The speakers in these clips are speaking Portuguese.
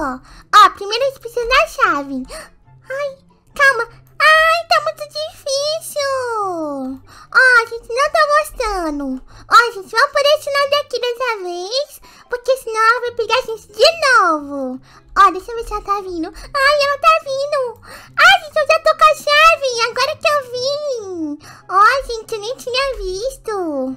Ó, ó, primeiro a gente precisa da chave. Ai, calma. Ai, tá muito difícil. Ó, a gente não tá gostando. Ó, gente, vamos por esse lado aqui dessa vez. Porque senão ela vai pegar a gente de novo. Ó, deixa eu ver se ela tá vindo. Ai, ela tá vindo. Ai, gente, eu já tô com a chave. Agora que eu vim. Ó, gente, eu nem tinha visto.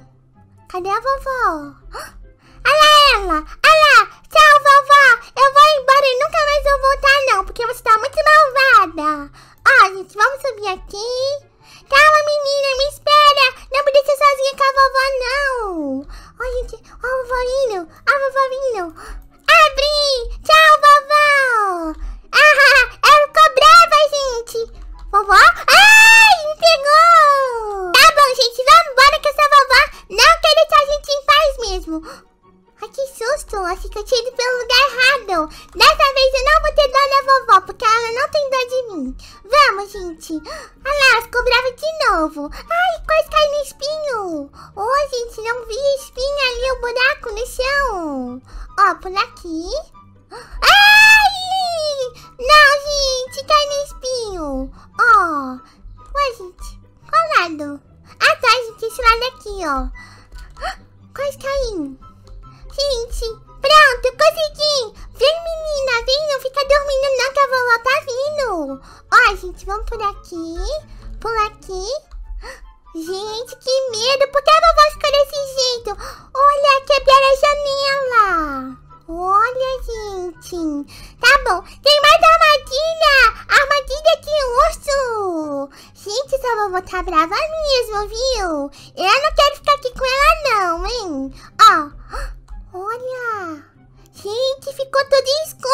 Cadê a vovó? Ah! Olha ela! Olha lá! Tchau, vovó! Eu vou embora e nunca mais vou voltar, não, porque você tá muito malvada! Ó, gente, vamos subir aqui. Calma, menina, me espera! Não podia ser sozinha com a vovó, não! Ó, gente, ó, a vovó vindo! Ó, a vovó vindo! Abre! Tchau, vovó! Ah, ela ficou brava, gente! Vovó? Ai, me pegou! Tá bom, gente, vamos embora ela fica tido pelo lugar errado. Dessa vez eu não vou ter dó da vovó, porque ela não tem dó de mim. Vamos, gente. Olha lá, ficou brava de novo. Ai, Gente, que medo! Por que a vovó ficou desse jeito? Olha, quebraram a é janela! Olha, gente! Tá bom, tem mais armadilha! Armadilha de urso! Gente, essa vovó tá brava mesmo, viu? Eu não quero ficar aqui com ela não, hein? Ó, olha! Gente, ficou tudo escuro!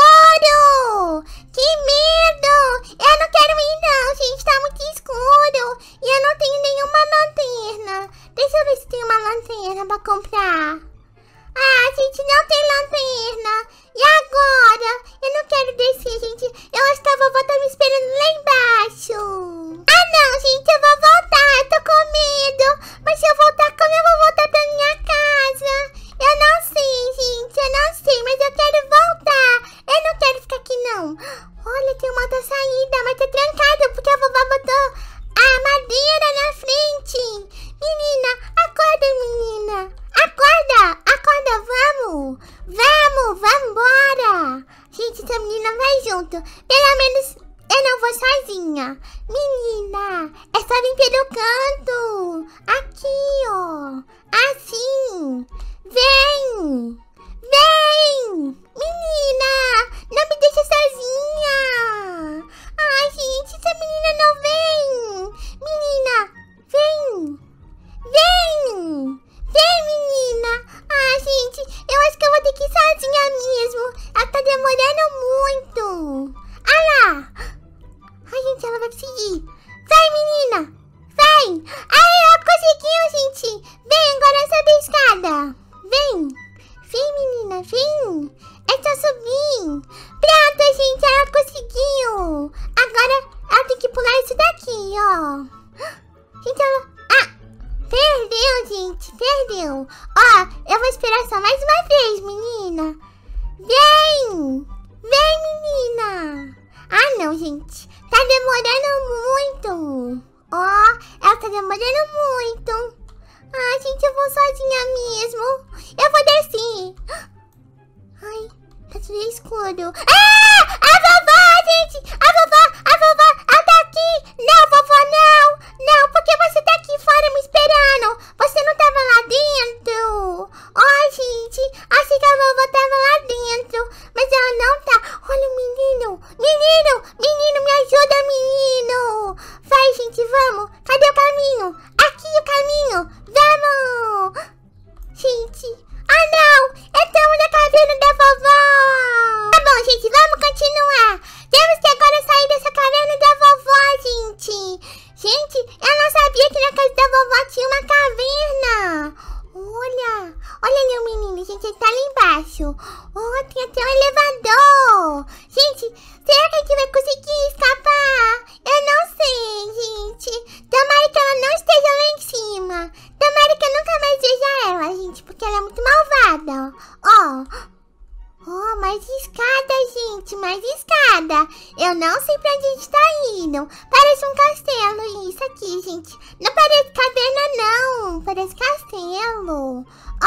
Vamos, vamos embora. Gente, essa menina vai junto. Pelo menos eu não vou sozinha. Menina, é só vir pelo canto. Aqui, ó. Assim. Vem. Vem. Menina, não me deixa sozinha. trabalhando muito. Ah, gente, eu vou sozinha mesmo. Eu vou descer. Ai, tá tudo escuro. Ah!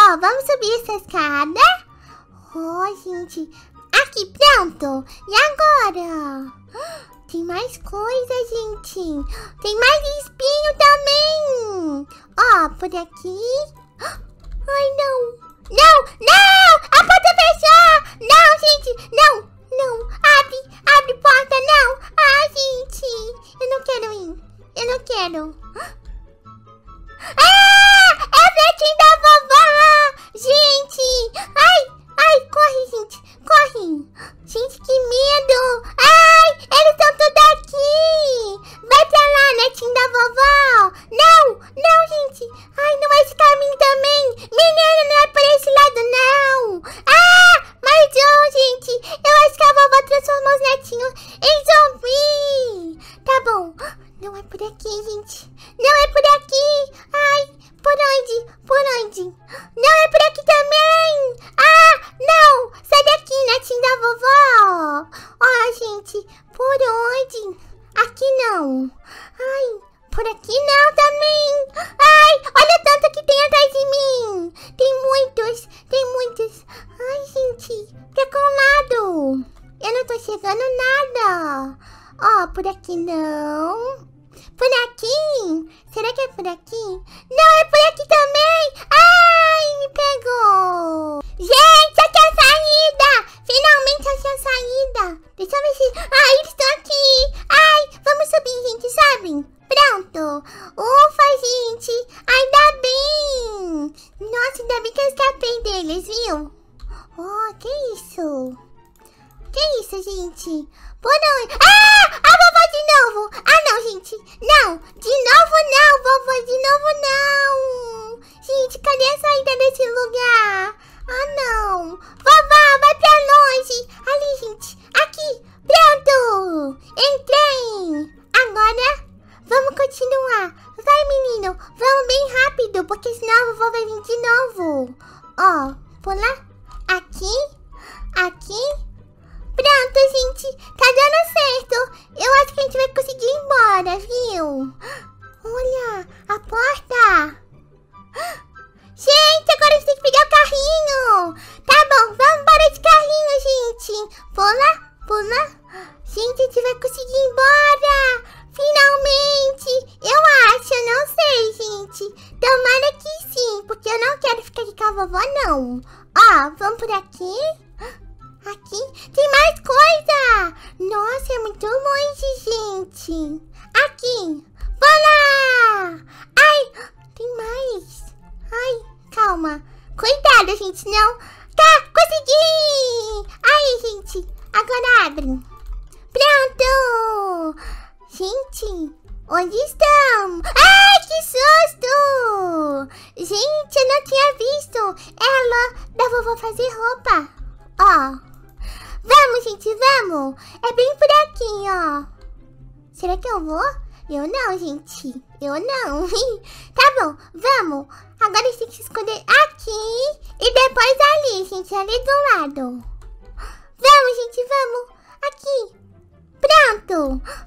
Ó, vamos subir essa escada. Oh, gente. Aqui, pronto. E agora? Tem mais coisa, gente. Tem mais espinho também. Ó, por aqui. Ai, não. Não, não! A porta fechou! Não, gente, não, não. Abre, abre porta. por aqui? Não, é por aqui também! Ai, me pegou! Gente, aqui é a saída! Finalmente achei é a saída! Deixa eu ver se... Ai, estou aqui! Ai, vamos subir, gente, sabem? Pronto! Ufa, gente! Ainda bem! Nossa, ainda bem que eu escapei deles, viu? Oh, que isso? Que isso, gente? Boa noite. Ah! A vovó de novo! Ah, não, gente. Não! De novo não, vovó. De novo não! Gente, cadê a saída desse lugar? Ah, não. Vovó, vai pra longe. Ali, gente. Aqui. Pronto. Entrei. Agora, vamos continuar. Vai, menino. Vamos bem rápido, porque senão a vovó vai vir de novo. Ó, pula Aqui. Aqui. Pronto, gente. Tá dando certo. Eu acho que a gente vai conseguir ir embora, viu? Olha, a porta. Gente, agora a gente tem é muito longe, gente. Aqui. Bola! Ai, tem mais. Ai, calma. Cuidado, gente, não... Tá, consegui! Ai, gente, agora abre. Pronto! Gente, onde estamos? Ai, que susto! Gente, eu não tinha visto. Ela da vovó fazer roupa. Ó. Vamos, gente, vamos! É bem por aqui, ó. Será que eu vou? Eu não, gente. Eu não. tá bom, vamos. Agora a gente tem que se esconder aqui e depois ali, gente, ali do lado. Vamos, gente, vamos. Aqui. Pronto.